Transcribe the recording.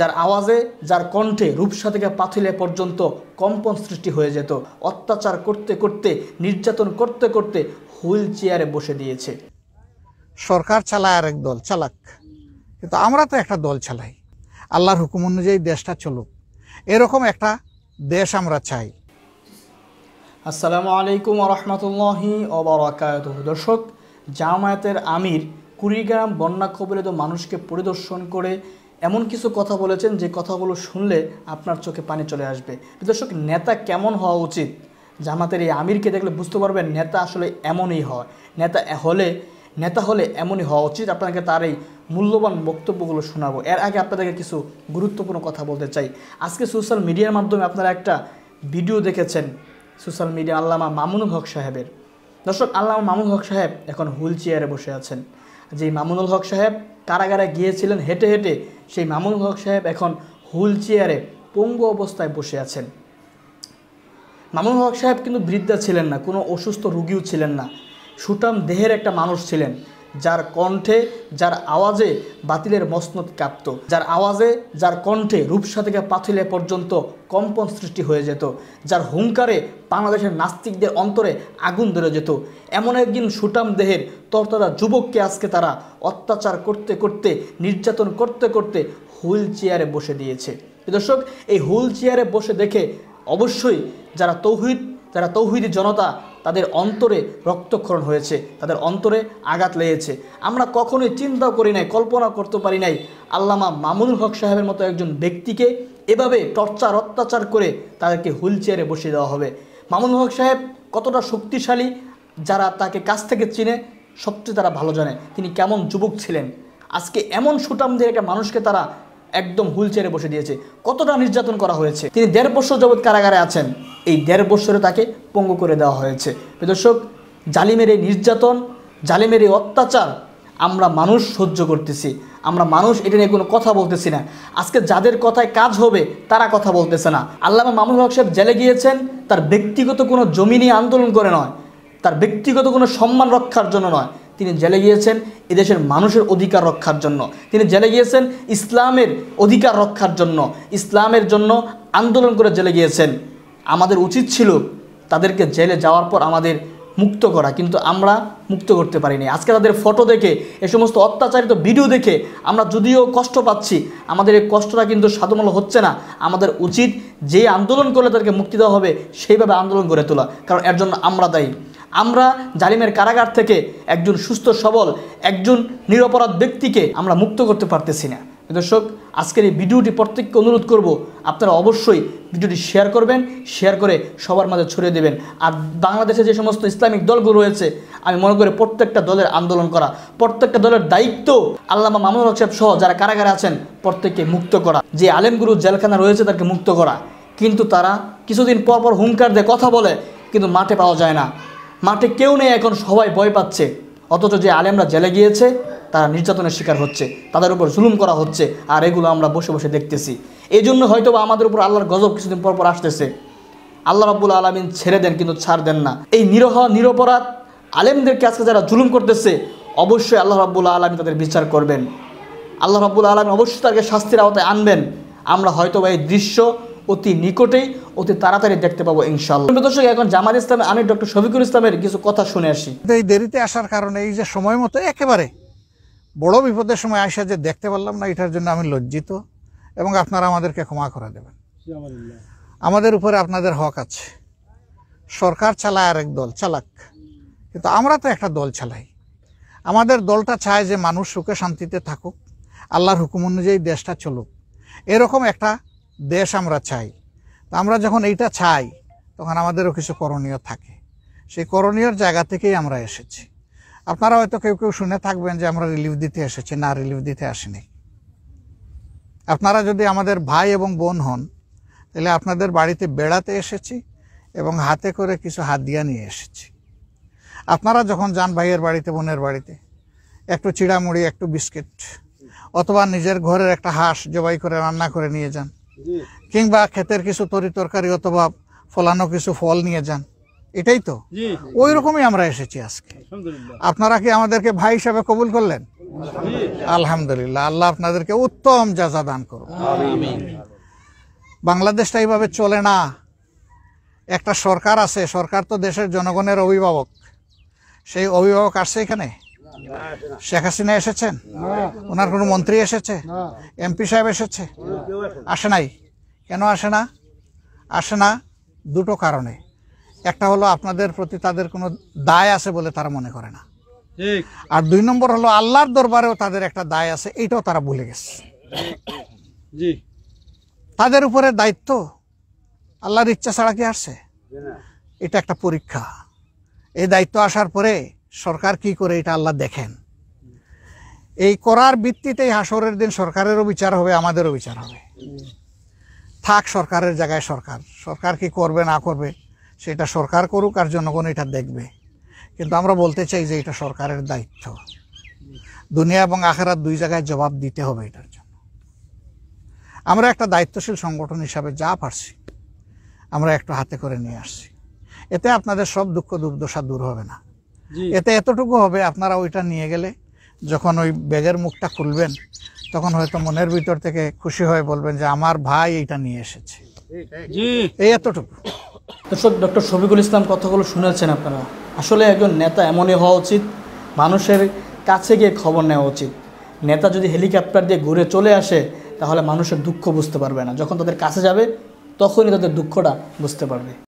যার আওয়াজে যার কণ্ঠে রূপসা থেকে পাথিলে পর্যন্ত কম্পন সৃষ্টি হয়ে যেত অত্যাচার করতে করতে নির্যাতন করতে করতে হুইল চেয়ারে বসে দিয়েছে সরকার চালায় আর এক দল চালাক কিন্তু আমরা তো একটা দল চালাই আল্লাহর হুকুম অনুযায়ী দেশটা চলুক এরকম একটা দেশ আমরা চাই আসসালামু আলাইকুম রহমতুল্লাহি ওবরাকাত দর্শক জামায়াতের আমির কুড়িগ্রাম বন্যা কবলিত মানুষকে পরিদর্শন করে এমন কিছু কথা বলেছেন যে কথাগুলো শুনলে আপনার চোখে পানি চলে আসবে দর্শক নেতা কেমন হওয়া উচিত জামাতের এই আমিরকে দেখলে বুঝতে পারবেন নেতা আসলে এমনই হয় নেতা হলে নেতা হলে এমনই হওয়া উচিত আপনাকে তার এই মূল্যবান বক্তব্যগুলো শোনাবো এর আগে আপনাদেরকে কিছু গুরুত্বপূর্ণ কথা বলতে চাই আজকে সোশ্যাল মিডিয়ার মাধ্যমে আপনারা একটা ভিডিও দেখেছেন সোশ্যাল মিডিয়া আল্লামা মামুনুল হক সাহেবের দর্শক আল্লামা মামুনুল হক সাহেব এখন হুইল চেয়ারে বসে আছেন যে মামুনুল হক সাহেব কারাগারে গিয়েছিলেন হেঁটে হেঁটে সেই মামুনুল হক সাহেব এখন হুল চেয়ারে পঙ্গু অবস্থায় বসে আছেন মামুনুল হক সাহেব কিন্তু বৃদ্ধা ছিলেন না কোনো অসুস্থ রুগীও ছিলেন না সুটাম দেহের একটা মানুষ ছিলেন যার কণ্ঠে যার আওয়াজে বাতিলের মসনদ কাঁপত যার আওয়াজে যার কণ্ঠে রূপসা থেকে পাথিলে পর্যন্ত কম্পন সৃষ্টি হয়ে যেত যার হুঙ্কারে বাংলাদেশের নাস্তিকদের অন্তরে আগুন ধরে যেত এমন একদিন সুটাম দেহের তরতরা যুবককে আজকে তারা অত্যাচার করতে করতে নির্যাতন করতে করতে হুইল চেয়ারে বসে দিয়েছে দর্শক এই হুইল চেয়ারে বসে দেখে অবশ্যই যারা তৌহিদ যারা তৌহিদি জনতা তাদের অন্তরে রক্তক্ষরণ হয়েছে তাদের অন্তরে আঘাত লেগেছে আমরা কখনোই চিন্তাও করি নাই কল্পনা করতে পারি নাই আল্লামা মামুনুল হক সাহেবের মতো একজন ব্যক্তিকে এভাবে টর্চার অত্যাচার করে তাদেরকে হুইল চেয়ারে বসিয়ে দেওয়া হবে মামুনুল হক সাহেব কতটা শক্তিশালী যারা তাকে কাছ থেকে চিনে সবচেয়ে তারা ভালো জানে তিনি কেমন যুবক ছিলেন আজকে এমন সুটাম দিয়ে একটা মানুষকে তারা একদম হুল চেড়ে বসে দিয়েছে কতটা নির্যাতন করা হয়েছে তিনি দেড় বছর জগৎ কারাগারে আছেন এই দেড় বছরে তাকে পঙ্গু করে দেওয়া হয়েছে দর্শক জালিমের এই নির্যাতন জালিমের এই অত্যাচার আমরা মানুষ সহ্য করতেছি আমরা মানুষ এটা নিয়ে কোনো কথা বলতেছি না আজকে যাদের কথায় কাজ হবে তারা কথা বলতেছে না আল্লাহ মামুল হক সাহেব জেলে গিয়েছেন তার ব্যক্তিগত কোনো জমি নিয়ে আন্দোলন করে নয় তার ব্যক্তিগত কোনো সম্মান রক্ষার জন্য নয় তিনি জেলে গিয়েছেন এদেশের মানুষের অধিকার রক্ষার জন্য তিনি জেলে গিয়েছেন ইসলামের অধিকার রক্ষার জন্য ইসলামের জন্য আন্দোলন করে জেলে গিয়েছেন আমাদের উচিত ছিল তাদেরকে জেলে যাওয়ার পর আমাদের মুক্ত করা কিন্তু আমরা মুক্ত করতে পারিনি আজকে তাদের ফটো দেখে এ সমস্ত অত্যাচারিত ভিডিও দেখে আমরা যদিও কষ্ট পাচ্ছি আমাদের এই কষ্টটা কিন্তু সাধমূল হচ্ছে না আমাদের উচিত যে আন্দোলন করলে তাদেরকে মুক্তি দেওয়া হবে সেইভাবে আন্দোলন গড়ে তোলা কারণ এর জন্য আমরা দায়ী আমরা জালিমের কারাগার থেকে একজন সুস্থ সবল একজন নিরপরাধ ব্যক্তিকে আমরা মুক্ত করতে পারতেছি না দর্শক আজকের এই ভিডিওটি প্রত্যেককে অনুরোধ করব আপনারা অবশ্যই ভিডিওটি শেয়ার করবেন শেয়ার করে সবার মাঝে ছড়িয়ে দেবেন আর বাংলাদেশে যে সমস্ত ইসলামিক দলগুলো রয়েছে আমি মনে করি প্রত্যেকটা দলের আন্দোলন করা প্রত্যেকটা দলের দায়িত্ব আল্লামা মামুনুল হক সহ যারা কারাগারে আছেন প্রত্যেককে মুক্ত করা যে আলেমগুরু জেলখানা রয়েছে তাকে মুক্ত করা কিন্তু তারা কিছুদিন পরপর হুঙ্কার দিয়ে কথা বলে কিন্তু মাঠে পাওয়া যায় না মাঠে কেউ নেই এখন সবাই ভয় পাচ্ছে অথচ যে আলেমরা জেলে গিয়েছে তারা নির্যাতনের শিকার হচ্ছে তাদের উপর জুলুম করা হচ্ছে আর এগুলো আমরা বসে বসে দেখতেছি এই জন্য হয়তো বা আমাদের উপর আল্লাহর গজব কিছুদিন পর পর আসতেছে আল্লাহ রাবুল আলমিন ছেড়ে দেন কিন্তু ছাড় দেন না এই নিরহ নিরপরাধ আলেমদেরকে আজকে যারা জুলুম করতেছে অবশ্যই আল্লাহ রাবুল আলমী তাদের বিচার করবেন আল্লাহ রাবুল আলমী অবশ্যই তাকে শাস্তির আওতায় আনবেন আমরা হয়তো বা এই দৃশ্য অতি নিকটেই অতি তাড়াতাড়ি দেখতে পাবো ইনশাল্লাহ দর্শক এখন জামাত ইসলামে আমি ডক্টর শফিকুল ইসলামের কিছু কথা শুনে আসি এই দেরিতে আসার কারণে এই যে সময় মতো একেবারে বড় বিপদের সময় আসা যে দেখতে পারলাম না এটার জন্য আমি লজ্জিত এবং আপনারা আমাদেরকে ক্ষমা করে দেবেন আমাদের উপরে আপনাদের হক আছে সরকার চালায় আর এক দল চালাক কিন্তু আমরা তো একটা দল চালাই আমাদের দলটা চায় যে মানুষ সুখে শান্তিতে থাকুক আল্লাহর হুকুম অনুযায়ী দেশটা চলুক এরকম একটা দেশ আমরা চাই তো আমরা যখন এইটা চাই তখন আমাদেরও কিছু করণীয় থাকে সেই করণীয়র জায়গা থেকেই আমরা এসেছি আপনারা হয়তো কেউ কেউ শুনে থাকবেন যে আমরা রিলিফ দিতে এসেছি না রিলিফ দিতে আসিনি আপনারা যদি আমাদের ভাই এবং বোন হন তাহলে আপনাদের বাড়িতে বেড়াতে এসেছি এবং হাতে করে কিছু হাত দিয়া নিয়ে এসেছি আপনারা যখন যান ভাইয়ের বাড়িতে বোনের বাড়িতে একটু চিড়ামুড়ি একটু বিস্কিট অথবা নিজের ঘরের একটা হাঁস জবাই করে রান্না করে নিয়ে যান কিংবা ক্ষেতের কিছু তরি তরকারি অথবা ফলানো কিছু ফল নিয়ে যান এটাই তো ওই রকমই আমরা এসেছি আজকে আপনারা কি আমাদেরকে ভাই হিসাবে কবুল করলেন আলহামদুলিল্লাহ আল্লাহ আপনাদেরকে উত্তম যাজা দান করুন বাংলাদেশটা এইভাবে চলে না একটা সরকার আছে সরকার তো দেশের জনগণের অভিভাবক সেই অভিভাবক আসছে এখানে শেখ হাসিনা এসেছেন ওনার কোনো মন্ত্রী এসেছে এমপি সাহেব এসেছে আসে নাই কেন আসে না আসে না দুটো কারণে একটা হলো আপনাদের প্রতি তাদের কোনো দায় আছে বলে তারা মনে করে না আর দুই নম্বর হলো আল্লাহর দরবারেও তাদের একটা দায় আছে এইটাও তারা ভুলে গেছে তাদের উপরে দায়িত্ব আল্লাহর ইচ্ছা ছাড়া কি আসছে এটা একটা পরীক্ষা এই দায়িত্ব আসার পরে সরকার কি করে এটা আল্লাহ দেখেন এই করার ভিত্তিতেই হাসরের দিন সরকারেরও বিচার হবে আমাদেরও বিচার হবে থাক সরকারের জায়গায় সরকার সরকার কি করবে না করবে সেটা সরকার করুক আর জনগণ এটা দেখবে কিন্তু আমরা বলতে চাই যে এটা সরকারের দায়িত্ব দুনিয়া এবং আখেরার দুই জায়গায় জবাব দিতে হবে এটার জন্য আমরা একটা দায়িত্বশীল সংগঠন হিসাবে যা পারছি আমরা একটু হাতে করে নিয়ে আসছি এতে আপনাদের সব দুঃখ দুর্দশা দূর হবে না এতে এতটুকু হবে আপনারা ওইটা নিয়ে গেলে যখন ওই ব্যাগের মুখটা খুলবেন তখন হয়তো মনের ভিতর থেকে খুশি হয়ে বলবেন যে আমার ভাই এইটা নিয়ে এসেছে এই এতটুকু দর্শক ডক্টর শফিকুল ইসলাম কথাগুলো শুনেছেন আপনারা আসলে একজন নেতা এমনই হওয়া উচিত মানুষের কাছে গিয়ে খবর নেওয়া উচিত নেতা যদি হেলিকপ্টার দিয়ে ঘুরে চলে আসে তাহলে মানুষের দুঃখ বুঝতে পারবে না যখন তাদের কাছে যাবে তখনই তাদের দুঃখটা বুঝতে পারবে